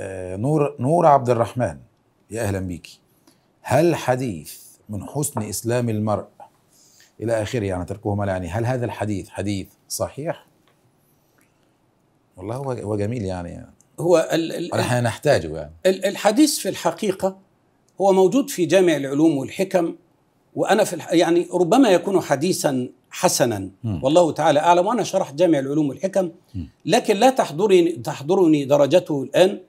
آه، نور نور عبد الرحمن يا اهلا بيكي هل حديث من حسن اسلام المرء الى اخره يعني تركهما يعني هل هذا الحديث حديث صحيح؟ والله هو جميل يعني هو احنا نحتاجه يعني الحديث في الحقيقه هو موجود في جامع العلوم والحكم وانا في يعني ربما يكون حديثا حسنا والله تعالى اعلم وانا شرحت جامع العلوم والحكم لكن لا تحضرني تحضرني درجته الان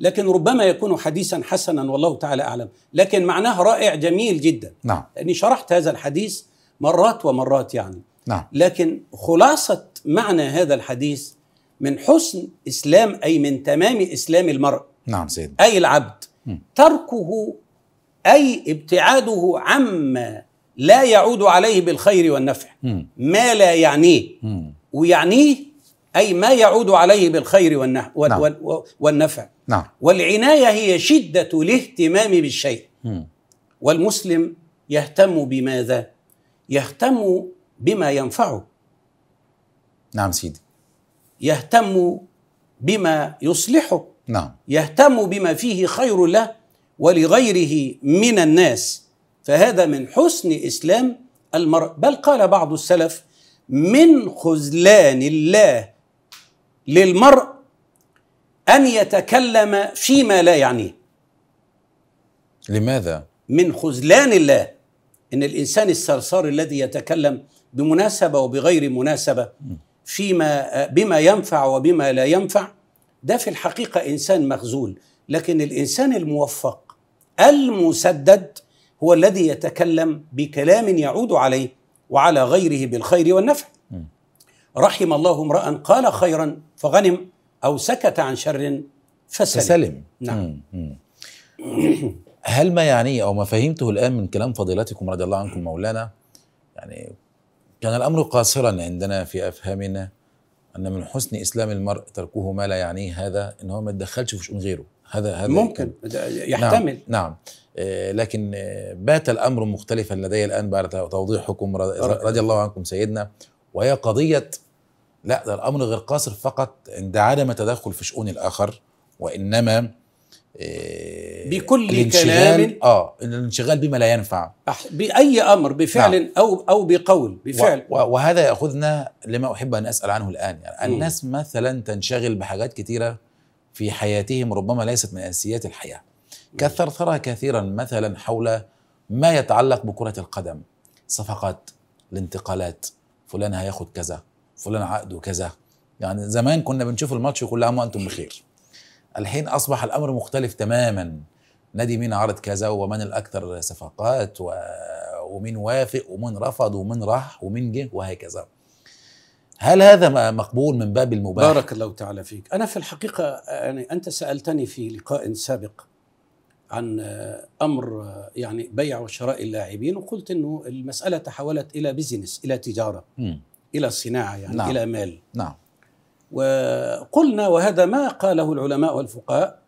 لكن ربما يكون حديثا حسنا والله تعالى اعلم لكن معناه رائع جميل جدا نعم لاني شرحت هذا الحديث مرات ومرات يعني نعم لكن خلاصه معنى هذا الحديث من حسن اسلام اي من تمام اسلام المرء نعم سيد اي العبد م. تركه اي ابتعاده عما لا يعود عليه بالخير والنفع م. ما لا يعنيه م. ويعنيه أي ما يعود عليه بالخير والنفع, نعم. والنفع نعم. والعناية هي شدة الاهتمام بالشيء م. والمسلم يهتم بماذا؟ يهتم بما ينفعه نعم سيدي يهتم بما يصلحه نعم يهتم بما فيه خير له ولغيره من الناس فهذا من حسن اسلام المرء بل قال بعض السلف من خذلان الله للمرء أن يتكلم فيما لا يعنيه لماذا؟ من خذلان الله إن الإنسان الثرثار الذي يتكلم بمناسبة وبغير مناسبة فيما بما ينفع وبما لا ينفع ده في الحقيقة إنسان مخزول لكن الإنسان الموفق المسدد هو الذي يتكلم بكلام يعود عليه وعلى غيره بالخير والنفع رحم الله امرأ قال خيرا فغنم أو سكت عن شر فسلم, فسلم. نعم هل ما يعنيه أو ما فهمته الآن من كلام فضيلتكم رضي الله عنكم مولانا يعني كان الأمر قاصرا عندنا في أفهامنا أن من حسن إسلام المرء تركه ما لا يعنيه هذا إن هو ما يتدخلش في شؤون غيره هذا هذا ممكن نعم، يحتمل نعم, نعم. لكن آه، بات الامر مختلفا لدي الان بعد توضيحكم رضي الله عنكم سيدنا وهي قضيه لا ده الأمر غير قاصر فقط عند عدم التدخل في شؤون الآخر وإنما آه، بكل كلام اه الانشغال بما لا ينفع باي امر بفعل نعم. او او بقول بفعل و وهذا ياخذنا لما احب ان اسال عنه الان يعني الناس مثلا تنشغل بحاجات كثيره في حياتهم ربما ليست من اساسيات الحياه كثرتها كثيرا مثلا حول ما يتعلق بكره القدم صفقات الانتقالات فلان هياخد كذا فلان عقده كذا يعني زمان كنا بنشوف الماتش كل عام وانتم بخير الحين اصبح الامر مختلف تماما نادي مين عرض كذا ومن الاكثر صفقات و... ومين وافق ومين رفض ومين راح ومين جه وهكذا هل هذا مقبول من باب المباح؟ بارك الله تعالى فيك أنا في الحقيقة يعني أنت سألتني في لقاء سابق عن أمر يعني بيع وشراء اللاعبين وقلت أنه المسألة تحولت إلى بزنس إلى تجارة م. إلى صناعة يعني نعم. إلى مال نعم وقلنا وهذا ما قاله العلماء والفقهاء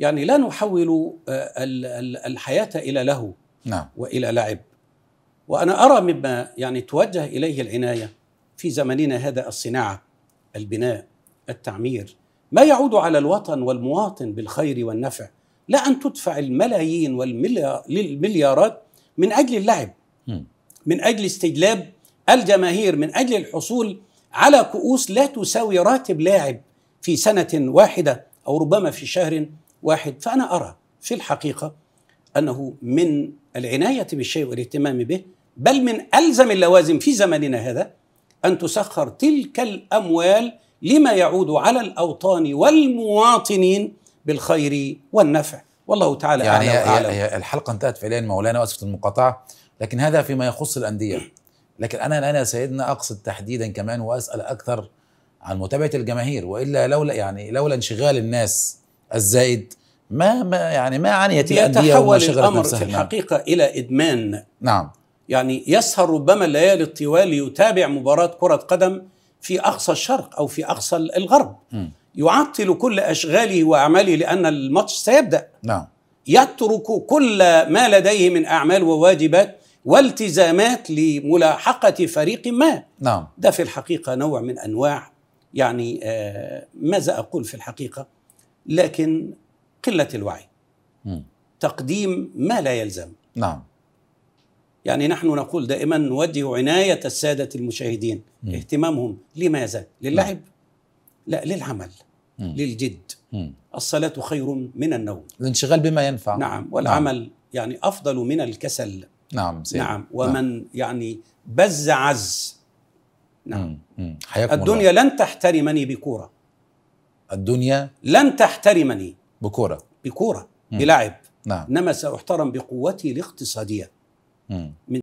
يعني لا نحول آه، الحياة إلى لهو نعم. وإلى لعب وأنا أرى مما يعني توجه إليه العناية في زمننا هذا الصناعة البناء التعمير ما يعود على الوطن والمواطن بالخير والنفع لا أن تدفع الملايين والمليارات من أجل اللعب من أجل استجلاب الجماهير من أجل الحصول على كؤوس لا تساوي راتب لاعب في سنة واحدة أو ربما في شهر واحد فأنا أرى في الحقيقة أنه من العناية بالشيء والاهتمام به بل من ألزم اللوازم في زمننا هذا أن تسخر تلك الأموال لما يعود على الأوطان والمواطنين بالخير والنفع والله تعالى يعني أعلى وأعلم الحلقة انتهت فعليا مولانا وأسفة المقاطعة لكن هذا فيما يخص الأندية لكن انا انا سيدنا اقصد تحديدا كمان واسال اكثر عن متابعه الجماهير والا لولا يعني لولا انشغال الناس الزائد ما, ما يعني ما عنيت الانديه وما شغلت الامر في نعم. الحقيقه نعم. الى ادمان نعم يعني يسهر ربما الليالي الطوال يتابع مباراه كره قدم في اقصى الشرق او في اقصى الغرب م. يعطل كل اشغاله واعماله لان الماتش سيبدا نعم يترك كل ما لديه من اعمال وواجبات والتزامات لملاحقة فريق ما نعم ده في الحقيقة نوع من أنواع يعني آه، ماذا أقول في الحقيقة لكن قلة الوعي م. تقديم ما لا يلزم نعم يعني نحن نقول دائما نودي عناية السادة المشاهدين م. اهتمامهم لماذا؟ للعب؟ نعم. لا للعمل م. للجد م. الصلاة خير من النوم الانشغال بما ينفع نعم, نعم. والعمل نعم. يعني أفضل من الكسل نعم سيدي. نعم. نعم ومن نعم. يعني بز عز نعم مم. حياكم الدنيا الله. لن تحترمني بكورة الدنيا لن تحترمني بكورة بكورة مم. بلعب نعم إنما سأحترم بقوتي الاقتصادية مم. من